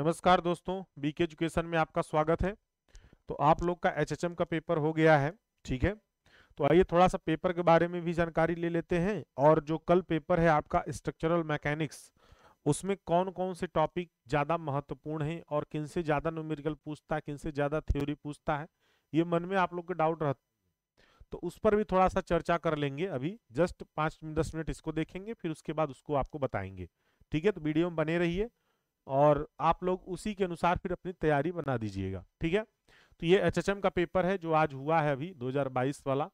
नमस्कार दोस्तों BK education में आपका स्वागत है तो आप लोग का एचएचएम का पेपर हो गया है ठीक है तो आइए थोड़ा सा पेपर के बारे में भी जानकारी ले लेते हैं और जो कल पेपर है आपका स्ट्रक्चरल मैकेनिक्स उसमें कौन कौन से टॉपिक ज़्यादा महत्वपूर्ण हैं और किन से ज़्यादा न्यूमेरिकल पूछता है किन से ज़्यादा थ्योरी पूछता है ये मन में आप लोग के डाउट रहते तो उस पर भी थोड़ा सा चर्चा कर लेंगे अभी जस्ट पाँच दस मिनट इसको देखेंगे फिर उसके बाद उसको आपको बताएंगे ठीक है तो वीडियो में बने रहिए और आप लोग उसी के अनुसार फिर अपनी तैयारी बना दीजिएगा ठीक है तो ये एच का पेपर है जो आज हुआ है अभी 2022 वाला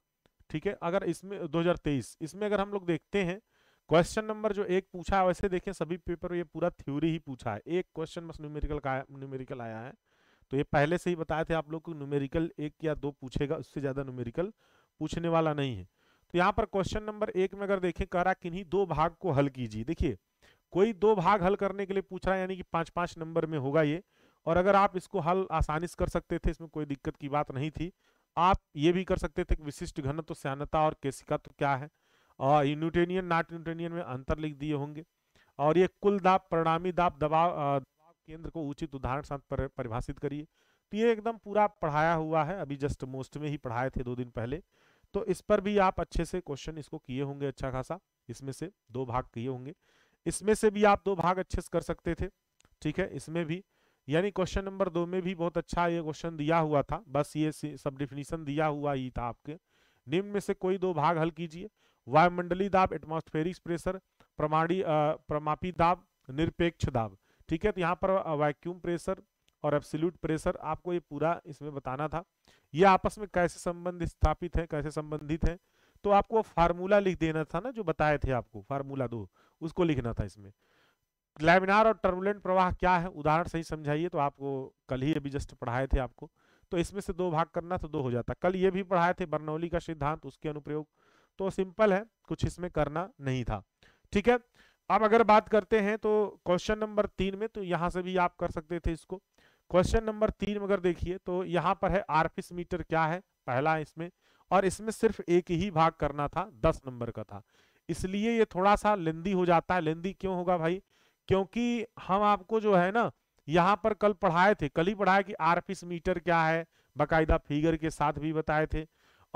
ठीक है अगर इसमें 2023 इसमें अगर हम लोग देखते हैं क्वेश्चन नंबर जो एक पूछा है वैसे देखें सभी पेपर ये पूरा थ्योरी ही पूछा है एक क्वेश्चन बस न्यूमेरिकल का न्यूमेरिकल आया है तो ये पहले से ही बताए थे आप लोग को न्यूमेरिकल एक या दो पूछेगा उससे ज़्यादा न्यूमेरिकल पूछने वाला नहीं है तो यहाँ पर क्वेश्चन नंबर एक में अगर देखें करा किन्हीं दो भाग को हल कीजिए देखिए कोई दो भाग हल करने के लिए पूछ रहा है यानी कि पांच पांच नंबर में होगा ये और अगर आप इसको हल आसानी से कर सकते थे इसमें कोई दिक्कत की बात नहीं थी आप ये भी कर सकते थे कि विशिष्ट घनत्व तो श्यानता और केसिका तो क्या है और न्यूटेनियन नाट न्यूटेनियन में अंतर लिख दिए होंगे और ये कुल दाप परिणामी दाप दबाव दबाव केंद्र को उचित उदाहरण साथ परिभाषित करिए तो ये एकदम पूरा पढ़ाया हुआ है अभी जस्ट मोस्ट में ही पढ़ाए थे दो दिन पहले तो इस पर भी आप अच्छे से क्वेश्चन इसको किए होंगे अच्छा खासा इसमें से दो भाग किए होंगे इसमें से भी आप दो भाग अच्छे से कर सकते थे ठीक है इसमें भी यानी क्वेश्चन नंबर दो में भी बहुत अच्छा ये क्वेश्चन दिया हुआ था बस ये सब डिफिनीशन दिया हुआ ही था आपके निम्न में से कोई दो भाग हल कीजिए वायुमंडली दाब एटमोस्फेरिक प्रेशर प्रमाणी प्रमापी दाब निरपेक्ष दाब ठीक है तो यहाँ पर वैक्यूम प्रेशर और एब्सोल्यूट प्रेशर आपको ये पूरा इसमें बताना था ये आपस में कैसे संबंध स्थापित है कैसे संबंधित है तो आपको फार्मूला लिख देना था ना जो बताए थे आपको फार्मूला दो उसको लिखना था इसमें लैमिनार और टर्बुलेंट प्रवाह क्या है उदाहरण सही समझाइए तो आपको कल ही अभी जस्ट पढ़ाए थे आपको तो इसमें से दो भाग करना तो दो हो जाता कल ये भी पढ़ाए थे बर्नौली का सिद्धांत उसके अनुप्रयोग तो सिंपल है कुछ इसमें करना नहीं था ठीक है अब अगर बात करते हैं तो क्वेश्चन नंबर तीन में तो यहाँ से भी आप कर सकते थे इसको क्वेश्चन नंबर तीन में अगर देखिए तो यहाँ पर है आरफिस मीटर क्या है पहला इसमें और इसमें सिर्फ एक ही भाग करना था दस नंबर का था इसलिए ये थोड़ा सा लेंदी हो जाता है लेंदी क्यों होगा भाई क्योंकि हम आपको जो है ना यहाँ पर कल पढ़ाए थे कल ही पढ़ाया कि आरपीस मीटर क्या है बाकायदा फिगर के साथ भी बताए थे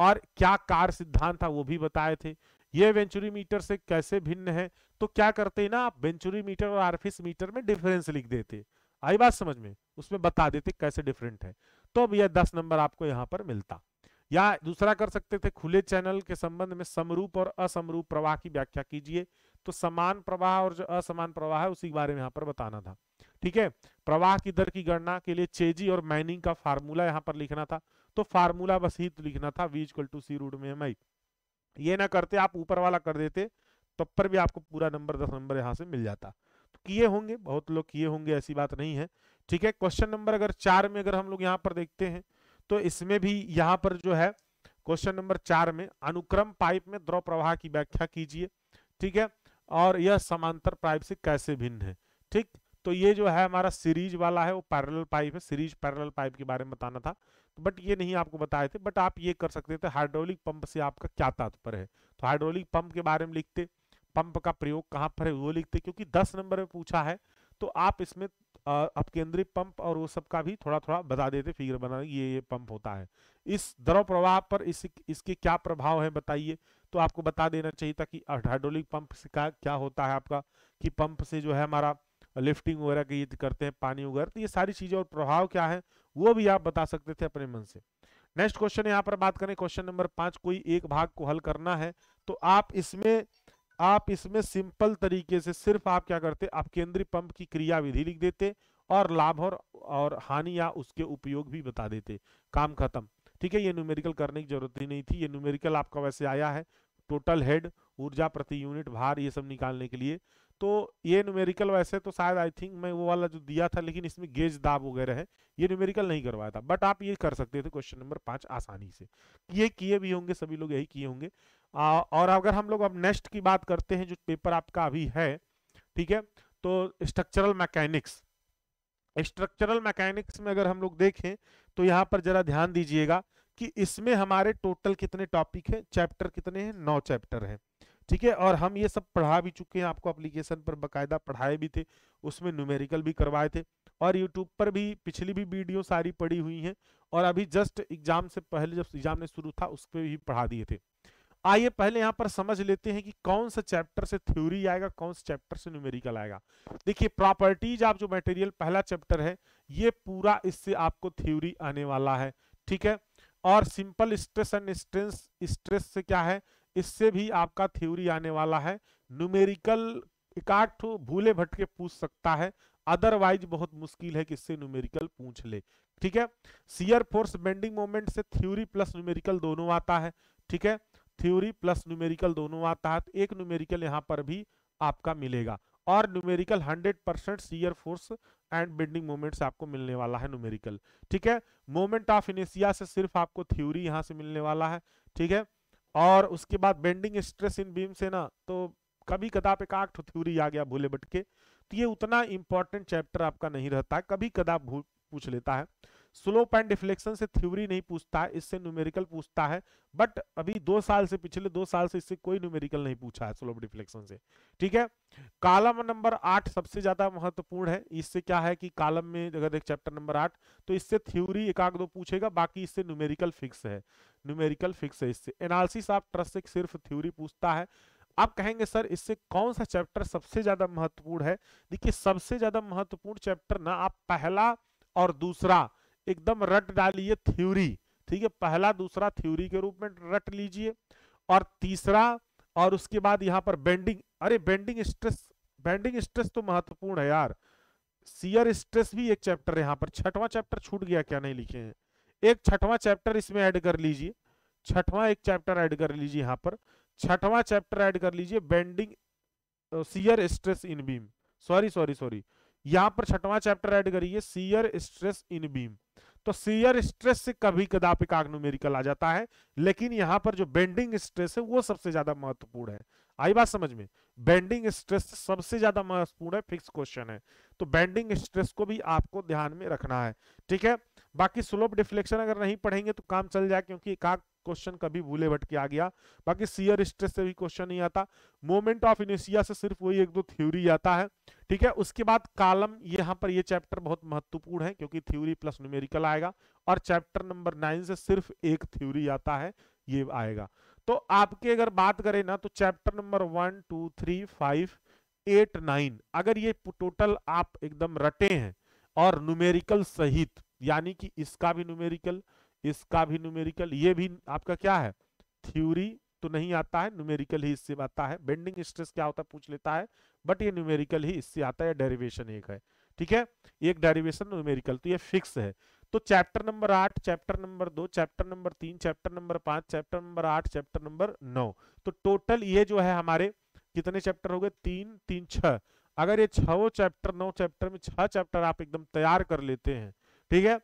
और क्या कार सिद्धांत था वो भी बताए थे ये वेंचुरी मीटर से कैसे भिन्न है तो क्या करते हैं ना आप वेंचुरी मीटर और आरफिस मीटर में डिफरेंस लिख देते आई बात समझ में उसमें बता देते कैसे डिफरेंट है तो अब यह दस नंबर आपको यहाँ पर मिलता या दूसरा कर सकते थे खुले चैनल के संबंध में समरूप और असमरूप प्रवाह की व्याख्या कीजिए तो समान प्रवाह और जो असमान प्रवाह है उसी के बारे में यहाँ पर बताना था ठीक है प्रवाह की दर की गणना के लिए चेजी और माइनिंग का फार्मूला यहाँ पर लिखना था तो फार्मूला बस ही तो लिखना था वीज कल टू सी रूट में एम आई ये ना करते आप ऊपर वाला कर देते तब तो पर भी आपको पूरा नंबर दस नंबर यहाँ से मिल जाता तो किए होंगे बहुत लोग किए होंगे ऐसी बात नहीं है ठीक है क्वेश्चन नंबर अगर चार में अगर हम लोग यहाँ पर देखते हैं तो इसमें भी यहाँ पर जो है क्वेश्चन नंबर चार में अनुक्रम पाइप में द्रव प्रवाह की व्याख्या कीजिए ठीक है और यह समांतर पाइप से कैसे भिन्न है ठीक तो ये जो है हमारा सीरीज वाला है वो पैरेलल पाइप है सीरीज पैरेलल पाइप के बारे में बताना था तो बट ये नहीं आपको बताए थे बट आप ये कर सकते थे हाइड्रोलिक पंप से आपका क्या तात्पर है तो हाइड्रोलिक पंप के बारे में लिखते पंप का प्रयोग कहाँ पर है वो लिखते क्योंकि दस नंबर में पूछा है तो आप इसमें अपकेंद्रीय पंप और वो सब का भी थोड़ा थोड़ा बता देते फिगर बना ये ये पंप होता है इस द्रव प्रवाह पर इस इसके क्या प्रभाव है बताइए तो आपको बता देना चाहिए था कि हाइड्रोलिक पंप से का क्या होता है आपका कि पंप से जो है हमारा लिफ्टिंग वगैरह के ये करते हैं पानी वगैरह तो ये सारी चीजें और प्रभाव क्या है वो भी आप बता सकते थे अपने मन से नेक्स्ट क्वेश्चन यहाँ पर बात करें क्वेश्चन नंबर पांच कोई एक भाग को हल करना है तो आप इसमें आप इसमें सिंपल तरीके से सिर्फ आप क्या करते आप केंद्रीय पंप की क्रियाविधि लिख देते और लाभ और और हानि या उसके उपयोग भी बता देते काम खत्म ठीक है ये न्यूमेरिकल करने की जरूरत ही नहीं थी ये न्यूमेरिकल आपका वैसे आया है टोटल हेड ऊर्जा प्रति यूनिट भार ये सब निकालने के लिए तो ये न्यूमेरिकल वैसे तो शायद आई थिंक मैं वो वाला जो दिया था लेकिन इसमें गेज दाब वगैरह है ये न्यूमेरिकल नहीं करवाया था बट आप ये कर सकते थे क्वेश्चन नंबर पाँच आसानी से ये किए भी होंगे सभी लोग यही किए होंगे और अगर हम लोग अब नेक्स्ट की बात करते हैं जो पेपर आपका अभी है ठीक है तो स्ट्रक्चरल मैकेनिक्स स्ट्रक्चरल मैकेनिक्स में अगर हम लोग देखें तो यहाँ पर जरा ध्यान दीजिएगा कि इसमें हमारे टोटल कितने टॉपिक है चैप्टर कितने हैं नौ चैप्टर हैं ठीक है और हम ये सब पढ़ा भी चुके हैं आपको अप्लीकेशन पर बकायदा पढ़ाए भी थे उसमें न्यूमेरिकल भी करवाए थे और यूट्यूब पर भी पिछली भी वीडियो सारी पड़ी हुई हैं और अभी जस्ट एग्जाम से पहले जब एग्जाम ने शुरू था उस पर भी पढ़ा दिए थे आइए पहले यहाँ पर समझ लेते हैं कि कौन सा चैप्टर से थ्योरी आएगा कौन सा चैप्टर से न्यूमेरिकल आएगा देखिए प्रॉपर्टीज आप जो मटेरियल पहला चैप्टर है ये पूरा इससे आपको थ्योरी आने वाला है ठीक है और simple stress and stress stress से क्या है इससे भी आपका थ्योरी आने वाला है न्यूमेरिकल एकाठ भूले भटके पूछ सकता है अदरवाइज बहुत मुश्किल है कि इससे न्यूमेरिकल पूछ ले ठीक है सीयर फोर्स बेंडिंग मोमेंट से थ्योरी प्लस न्यूमेरिकल दोनों आता है ठीक है थ्योरी प्लस न्यूमेरिकल दोनों आता है तो एक न्यूमेरिकल यहाँ पर भी आपका मिलेगा और numerical 100 percent shear force and bending moment से आपको मिलने वाला है न्यूमेरिकल ठीक है मोमेंट ऑफ इनेशिया से सिर्फ आपको थ्योरी यहाँ से मिलने वाला है ठीक है और उसके बाद बेंडिंग स्ट्रेस इन बीम से ना तो कभी कदा पे काक थ्यूरी आ गया भूले बटके तो ये उतना इम्पोर्टेंट चैप्टर आपका नहीं रहता कभी कदा पूछ लेता है स्लोप एंड डिफ्लेक्शन से थ्योरी नहीं पूछता है इससे न्यूमेरिकल पूछता है बट अभी दो साल से पिछले दो साल से इससे कोई न्यूमेरिकल नहीं पूछा है स्लोप डिफ्लेक्शन से ठीक है कालम नंबर आठ सबसे ज्यादा महत्वपूर्ण है इससे क्या है कि कालम में अगर एक चैप्टर नंबर आठ तो इससे थ्योरी एक आग दो पूछेगा बाकी इससे न्यूमेरिकल फिक्स है न्यूमेरिकल फिक्स है इससे एनालिसिस आप ट्रस्ट से सिर्फ थ्योरी पूछता है आप कहेंगे सर इससे कौन सा चैप्टर सबसे ज्यादा महत्वपूर्ण है देखिए सबसे ज्यादा महत्वपूर्ण चैप्टर ना आप पहला और दूसरा एकदम रट डालिए थ्योरी ठीक है पहला दूसरा थ्योरी के रूप में रट लीजिए और तीसरा और उसके बाद यहाँ पर बेंडिंग अरे बेंडिंग स्ट्रेस बेंडिंग स्ट्रेस तो महत्वपूर्ण है यार सीयर स्ट्रेस भी एक चैप्टर यहाँ पर छठवां चैप्टर छूट गया क्या नहीं लिखे हैं एक छठवां चैप्टर इसमें ऐड कर लीजिए छठवां एक चैप्टर ऐड कर लीजिए यहाँ पर छठवां चैप्टर ऐड कर लीजिए bending shear stress in beam sorry sorry sorry यहाँ पर छठवां चैप्टर ऐड करिए सीयर स्ट्रेस इन बीम तो सीयर स्ट्रेस से कभी कदापि कागनोमेरिकल आ जाता है लेकिन यहाँ पर जो बेंडिंग स्ट्रेस है वो सबसे ज्यादा महत्वपूर्ण है आई बात समझ में बेंडिंग स्ट्रेस सबसे ज्यादा महत्वपूर्ण है फिक्स क्वेश्चन है तो बेंडिंग स्ट्रेस को भी आपको ध्यान में रखना है ठीक है बाकी स्लोप डिफ्लेक्शन अगर नहीं पढ़ेंगे तो काम चल जाए क्योंकि एकाग क्वेश्चन कभी भूले भटके आ गया बाकी सीयर स्ट्रेस से भी क्वेश्चन नहीं आता मोमेंट ऑफ इनिशिया से सिर्फ वही एक दो थ्योरी आता है ठीक है उसके बाद कालम यहाँ पर ये चैप्टर बहुत महत्वपूर्ण है क्योंकि थ्योरी प्लस न्यूमेरिकल आएगा और चैप्टर नंबर नाइन से सिर्फ एक थ्योरी आता है ये आएगा तो आपके अगर बात करें ना तो chapter number one two three five eight nine अगर ये टोटल आप एकदम रटे हैं और न्यूमेरिकल सहित यानी कि इसका भी न्यूमेरिकल इसका भी न्यूमेरिकल ये भी आपका क्या है थ्योरी तो नहीं आता है न्यूमेरिकल ही इससे आता है बेंडिंग स्ट्रेस क्या होता है पूछ लेता है बट ये न्यूमेरिकल ही इससे आता है डेरिवेशन एक है ठीक है एक डेरिवेशन न्यूमेरिकल तो ये फिक्स है तो चैप्टर नंबर आठ चैप्टर नंबर दो चैप्टर नंबर तीन चैप्टर नंबर पांच चैप्टर नंबर आठ चैप्टर नंबर नौ तो टोटल ये जो है हमारे कितने चैप्टर हो गए तीन तीन छह अगर ये छो चैप्टर नौ चैप्टर में छह चैप्टर आप एकदम तैयार कर लेते हैं ठीक है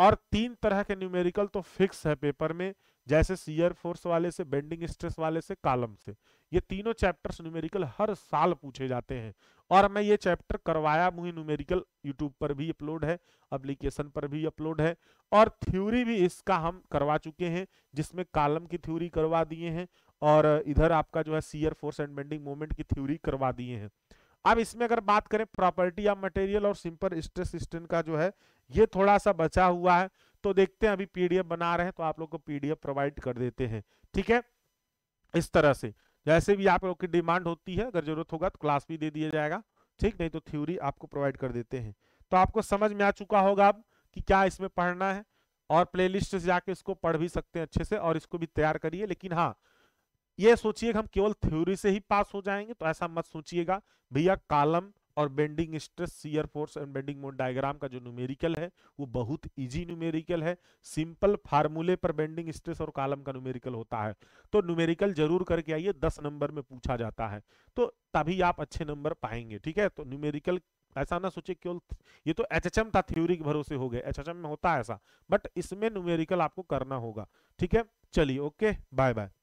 और तीन तरह के न्यूमेरिकल तो फिक्स है पेपर में जैसे सीयर फोर्स वाले से बेंडिंग स्ट्रेस वाले से कालम से ये तीनों चैप्टर्स न्यूमेरिकल हर साल पूछे जाते हैं और मैं ये चैप्टर करवाया मुझे न्यूमेरिकल यूट्यूब पर भी अपलोड है अप्लीकेशन पर भी अपलोड है और थ्योरी भी इसका हम करवा चुके हैं जिसमें कालम की थ्योरी करवा दिए हैं और इधर आपका जो है shear force and bending moment की थ्योरी करवा दिए हैं अब इसमें अगर बात करें प्रॉपर्टी ऑफ मटेरियल और सिंपल स्ट्रेस स्टेन का जो है ये थोड़ा सा बचा हुआ है तो देखते हैं अभी पीडीएफ बना रहे हैं तो आप लोग को पीडीएफ प्रोवाइड कर देते हैं ठीक है इस तरह से जैसे भी आप लोग की डिमांड होती है अगर जरूरत होगा तो क्लास भी दे दिया जाएगा ठीक नहीं तो थ्योरी आपको प्रोवाइड कर देते हैं तो आपको समझ में आ चुका होगा अब कि क्या इसमें पढ़ना है और प्लेलिस्ट से जाके इसको पढ़ भी सकते हैं अच्छे से और इसको भी तैयार करिए लेकिन हाँ ये सोचिए हम केवल थ्योरी से ही पास हो जाएंगे तो ऐसा मत सोचिएगा भैया कालम और bending stress shear force and bending moment diagram का जो न्यूमेरिकल है वो बहुत इजी न्यूमेरिकल है सिंपल फार्मूले पर बेंडिंग स्ट्रेस और कॉलम का न्यूमेरिकल होता है तो न्यूमेरिकल जरूर करके आइए दस नंबर में पूछा जाता है तो तभी आप अच्छे नंबर पाएंगे ठीक है तो न्यूमेरिकल ऐसा ना सोचे क्यों ये तो एच एच एम था थ्योरी के भरोसे हो गए एच एच एम में होता है ऐसा बट इसमें न्यूमेरिकल आपको करना होगा ठीक है चलिए ओके बाय बाय